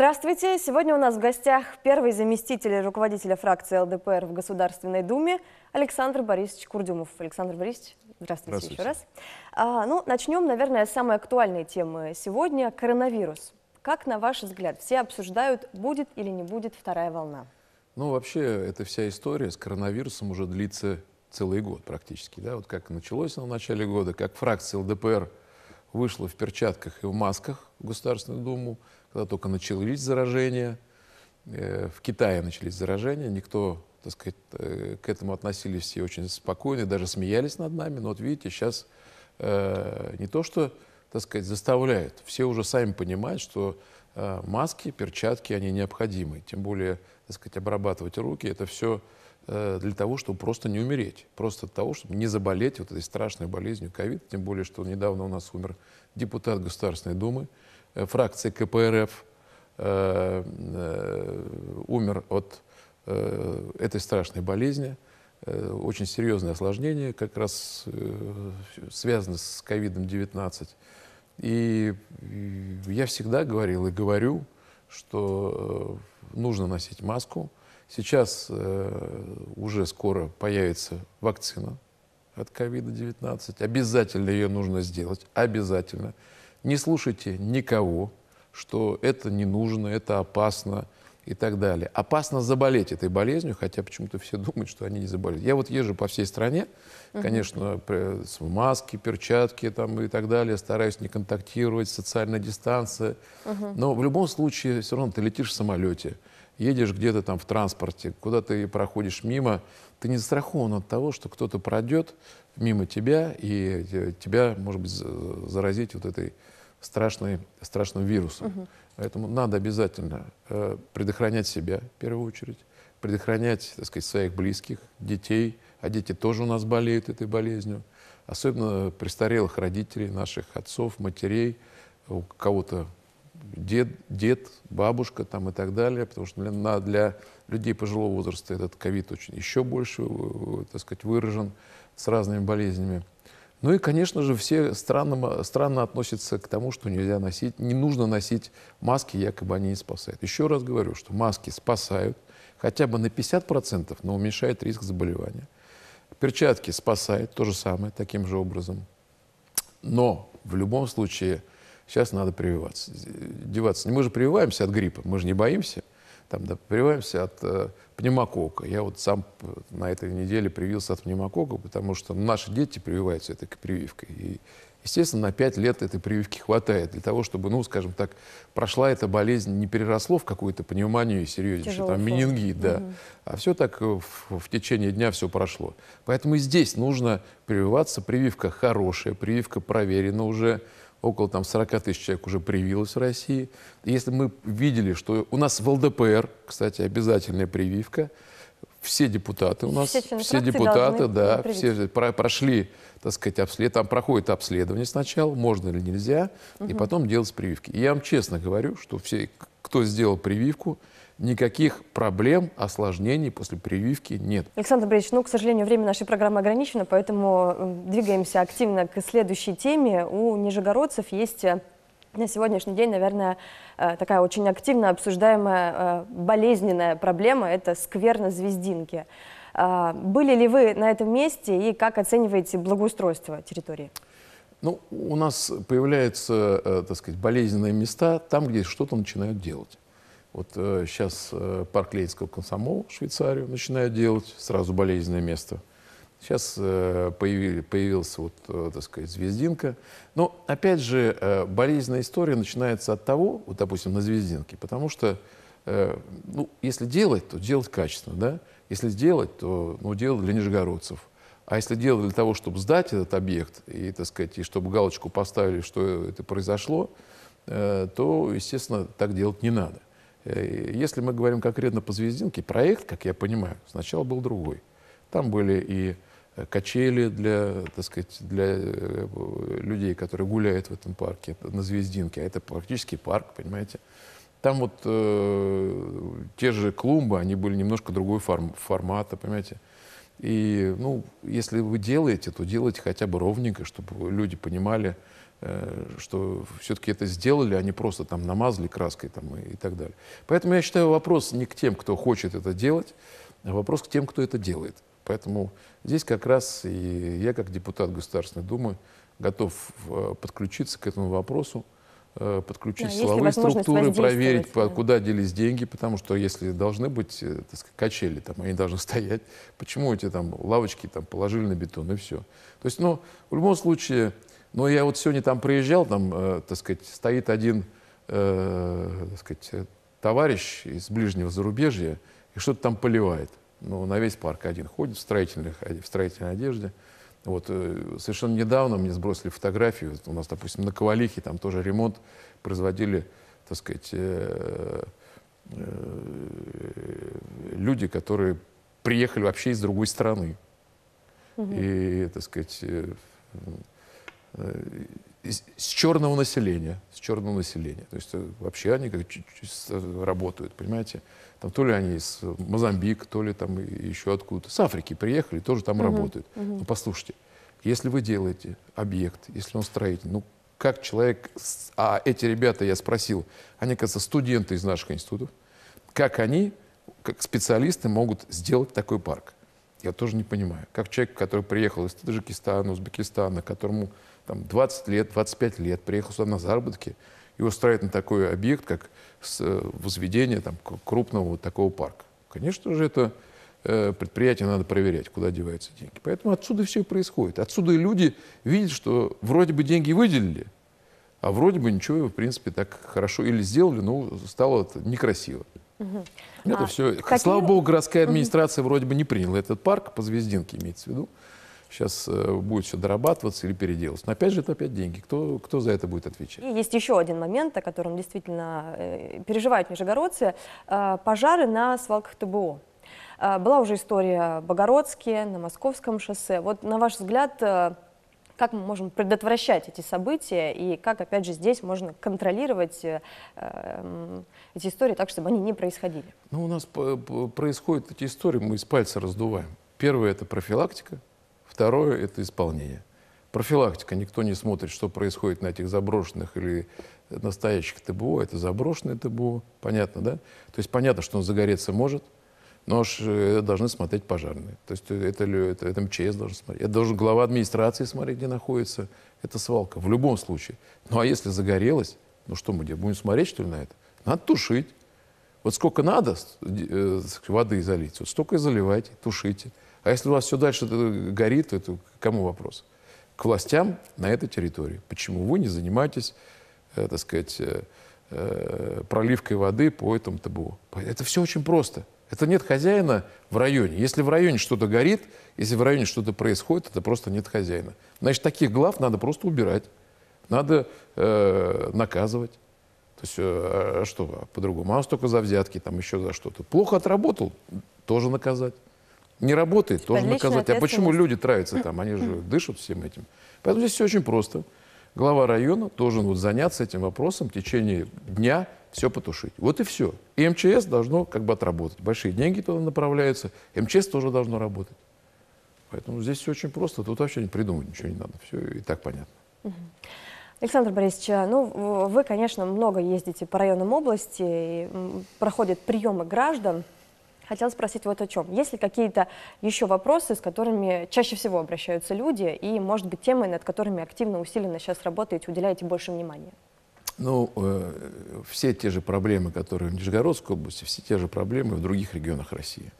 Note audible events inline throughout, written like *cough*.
Здравствуйте! Сегодня у нас в гостях первый заместитель руководителя фракции ЛДПР в Государственной Думе Александр Борисович Курдюмов. Александр Борисович, здравствуйте, здравствуйте. еще раз. А, ну, начнем, наверное, с самой актуальной темы сегодня – коронавирус. Как, на ваш взгляд, все обсуждают, будет или не будет вторая волна? Ну, вообще, эта вся история с коронавирусом уже длится целый год практически. Да? Вот как началось на начале года, как фракция ЛДПР вышла в перчатках и в масках в Государственную Думу – когда только начались заражения, э, в Китае начались заражения, никто, так сказать, э, к этому относились все очень спокойно, и даже смеялись над нами, но вот видите, сейчас э, не то что, так сказать, заставляют, все уже сами понимают, что маски, перчатки, они необходимы, тем более, так сказать, обрабатывать руки, это все Э, для того, чтобы просто не умереть, просто для того, чтобы не заболеть вот этой страшной болезнью ковид, тем более, что недавно у нас умер депутат Государственной Думы, э, фракции КПРФ э, умер от этой страшной болезни, очень серьезное осложнение, как раз связано с ковидом-19. и я всегда говорил и говорю, что нужно носить маску, Сейчас э, уже скоро появится вакцина от COVID-19. Обязательно ее нужно сделать. Обязательно. Не слушайте никого, что это не нужно, это опасно и так далее. Опасно заболеть этой болезнью, хотя почему-то все думают, что они не заболеют. Я вот езжу по всей стране, конечно, с маски, перчатки там и так далее, стараюсь не контактировать, социальная дистанция. Но в любом случае все равно ты летишь в самолете едешь где-то там в транспорте, куда ты проходишь мимо, ты не застрахован от того, что кто-то пройдет мимо тебя и тебя, может быть, заразить вот этой страшной, страшным вирусом. Угу. Поэтому надо обязательно э, предохранять себя, в первую очередь, предохранять, так сказать, своих близких, детей, а дети тоже у нас болеют этой болезнью, особенно престарелых родителей, наших отцов, матерей, у кого-то дед, дед, бабушка там и так далее, потому что для, для людей пожилого возраста этот ковид очень еще больше, э, э, так сказать, выражен с разными болезнями. Ну и, конечно же, все странно, странно относятся к тому, что нельзя носить, не нужно носить маски, якобы они не спасают. Еще раз говорю, что маски спасают хотя бы на 50%, но уменьшает риск заболевания. Перчатки спасают, то же самое, таким же образом. Но в любом случае – Сейчас надо прививаться. Деваться. Мы же прививаемся от гриппа, мы же не боимся. Там, да, прививаемся от э, пневмокока. Я вот сам э, на этой неделе привился от пневмокока, потому что наши дети прививаются этой прививкой. И, естественно, на 5 лет этой прививки хватает для того, чтобы, ну, скажем так, прошла эта болезнь, не переросло в какую-то пневмонию серьезнейшую, там, менингит, да. Угу. А все так э, в, в течение дня все прошло. Поэтому и здесь нужно прививаться. Прививка хорошая, прививка проверена уже около там, 40 тысяч человек уже привилось в России. Если мы видели, что у нас в ЛДПР, кстати, обязательная прививка, все депутаты у нас, все, все депутаты, да, все про, прошли, так сказать, обслед, там проходит обследование сначала, можно или нельзя, угу. и потом делать прививки. И я вам честно говорю, что все, кто сделал прививку, никаких проблем, осложнений после прививки нет. Александр Борисович, ну, к сожалению, время нашей программы ограничено, поэтому двигаемся активно к следующей теме. У нижегородцев есть э, на сегодняшний день, наверное, э, такая очень активно обсуждаемая э, болезненная проблема – это скверно-звездинки. Э, были ли вы на этом месте и как оцениваете благоустройство территории? Ну, у нас появляются, так сказать, болезненные места там, где что-то начинают делать. Вот сейчас парк Лейского комсомола в Швейцарию начинают делать, сразу болезненное место – Сейчас э, появили, появился, вот, э, так сказать, звездинка. Но, опять же, э, болезненная история начинается от того, вот, допустим, на звездинке, потому что, ну, если делать, то делать качественно, да? Если делать, то, ну, делать для нижегородцев. А если делать для того, чтобы сдать этот объект, и, так сказать, и чтобы галочку поставили, что это произошло, то, естественно, так делать не надо. Если мы говорим конкретно по звездинке, проект, как я понимаю, сначала был другой. Там были и качели для, так сказать, для э, людей, которые гуляют в этом парке, на Звездинке, а это практически парк, понимаете. Там вот э, те же клумбы, они были немножко другой форм, формата, понимаете. И, ну, если вы делаете, то делайте хотя бы ровненько, чтобы люди понимали, э, что все-таки это сделали, а не просто там намазали краской там, и, и так далее. Поэтому я считаю вопрос не к тем, кто хочет это делать, а вопрос к тем, кто это делает. Поэтому здесь как раз и я, как депутат Государственной Думы, готов э, подключиться к этому вопросу, э, подключить да, силовые структуры, проверить, да. куда делись деньги, потому что если должны быть э, так сказать, качели, там, они должны *laughs* стоять, почему эти там лавочки там, положили на бетон и все. То есть, ну, в любом случае, ну, я вот сегодня там приезжал, там, э, так сказать, стоит один, э, так сказать, товарищ из ближнего зарубежья и что-то там поливает ну, на весь парк один ходит в, строительных, э, в строительной одежде. Вот, э, совершенно недавно мне сбросили фотографию, у нас, допустим, на Ковалихе там тоже ремонт производили, так сказать, э, э, люди, которые приехали вообще из другой страны. Угу. И, так сказать, э, э с черного населения, с черного населения. То есть э, вообще они как э, работают, понимаете? Там то ли они из Мозамбик, то ли там еще откуда-то. С Африки приехали, тоже там угу, работают. Угу. Ну, послушайте, если вы делаете объект, если он строитель, ну, как человек... А эти ребята, я спросил, они, кажется, студенты из наших институтов. Как они, как специалисты, могут сделать такой парк? Я тоже не понимаю. Как человек, который приехал из Таджикистана, Узбекистана, которому там, 20 лет, 25 лет, приехал сюда на заработки и устраивает на такой объект, как э, возведение там, крупного вот такого парка. Конечно же, это э, предприятие надо проверять, куда деваются деньги. Поэтому отсюда все происходит. Отсюда и люди видят, что вроде бы деньги выделили, а вроде бы ничего, в принципе, так хорошо или сделали, но стало это некрасиво. Угу. Это а все. Какие... Слава богу, городская администрация угу. вроде бы не приняла этот парк по Звездинке, имеется в виду сейчас э, будет все дорабатываться или переделываться. Но опять же, это опять деньги. Кто, кто за это будет отвечать? И есть еще один момент, о котором действительно э, переживают нижегородцы. Э, пожары на свалках ТБО. Была уже история в Богородске, на Московском шоссе. Вот на ваш взгляд, как мы можем предотвращать эти события и как, опять же, здесь можно контролировать эм, эти истории так, чтобы они не происходили? Ну, у нас происходят эти истории, мы из пальца раздуваем. Первое – это профилактика, Второе – это исполнение. Профилактика. Никто не смотрит, что происходит на этих заброшенных или настоящих ТБО. Это заброшенное ТБО. Понятно, да? То есть понятно, что он загореться может, но аж э, должны смотреть пожарные. То есть это, это, это МЧС должен смотреть. Это должен глава администрации смотреть, где находится эта свалка. В любом случае. Ну а если загорелось, ну что мы делаем? Будем смотреть, что ли, на это? Надо тушить. Вот сколько надо э, воды залить, вот столько и заливайте, тушите. А если у вас все дальше горит, это кому вопрос? К властям на этой территории. Почему вы не занимаетесь, э, так сказать, э, э, проливкой воды по этому табу? Это все очень просто. Это нет хозяина в районе. Если в районе что-то горит, если в районе что-то происходит, это просто нет хозяина. Значит, таких глав надо просто убирать. Надо э, наказывать. То есть, а что по-другому? А он только за взятки, там еще за что-то. Плохо отработал, тоже наказать не работает, должен наказать. А почему люди травятся там? Они же дышат всем этим. Поэтому здесь все очень просто. Глава района должен вот заняться этим вопросом в течение дня, все потушить. Вот и все. И МЧС должно как бы отработать. Большие деньги туда направляются, МЧС тоже должно работать. Поэтому здесь все очень просто, тут вообще не придумать ничего не надо, все и так понятно. Александр Борисович, а, ну вы, конечно, много ездите по районам области, проходят приемы граждан. Хотела спросить вот о чем. Есть ли какие-то еще вопросы, с которыми чаще всего обращаются люди, и, может быть, темы, над которыми активно, усиленно сейчас работаете, уделяете больше внимания? Ну, э, все те же проблемы, которые в Нижегородской области, все те же проблемы в других регионах России.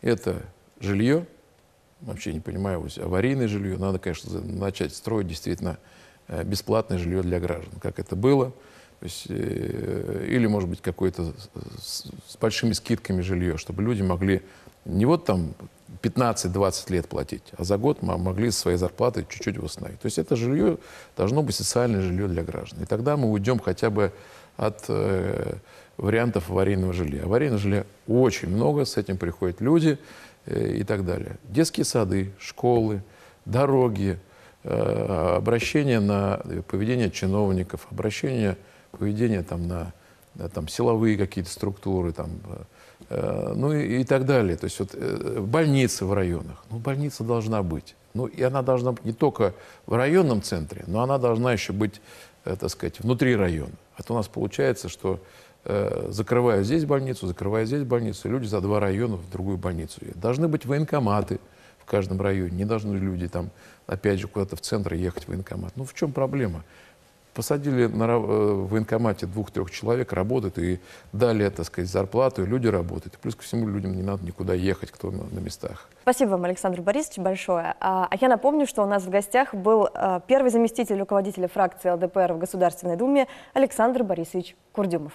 Это жилье, вообще не понимаю, аварийное жилье. Надо, конечно, начать строить действительно э, бесплатное жилье для граждан, как это было – то есть, э, или, может быть, какое-то с, с большими скидками жилье, чтобы люди могли не вот там 15-20 лет платить, а за год могли своей зарплаты чуть-чуть восстановить. То есть это жилье должно быть социальное жилье для граждан. И тогда мы уйдем хотя бы от э, вариантов аварийного жилья. Аварийного жилья очень много, с этим приходят люди э, и так далее. Детские сады, школы, дороги, э, обращение на э, поведение чиновников, обращение поведение там на там силовые какие-то структуры, там, э, э, ну и, и так далее. То есть вот э, больницы в районах, ну больница должна быть. Ну и она должна быть не только в районном центре, но она должна еще быть, э, так сказать, внутри района. А то у нас получается, что э, закрывая здесь больницу, закрывая здесь больницу, люди за два района в другую больницу. едут. Должны быть военкоматы в каждом районе, не должны люди там, опять же, куда-то в центр ехать в военкомат. Ну в чем проблема? Посадили на, э, в военкомате двух-трех человек, работают и дали, так сказать, зарплату, и люди работают. И плюс ко всему людям не надо никуда ехать, кто на, на местах. Спасибо вам, Александр Борисович, большое. А, а я напомню, что у нас в гостях был э, первый заместитель руководителя фракции ЛДПР в Государственной Думе Александр Борисович Курдюмов.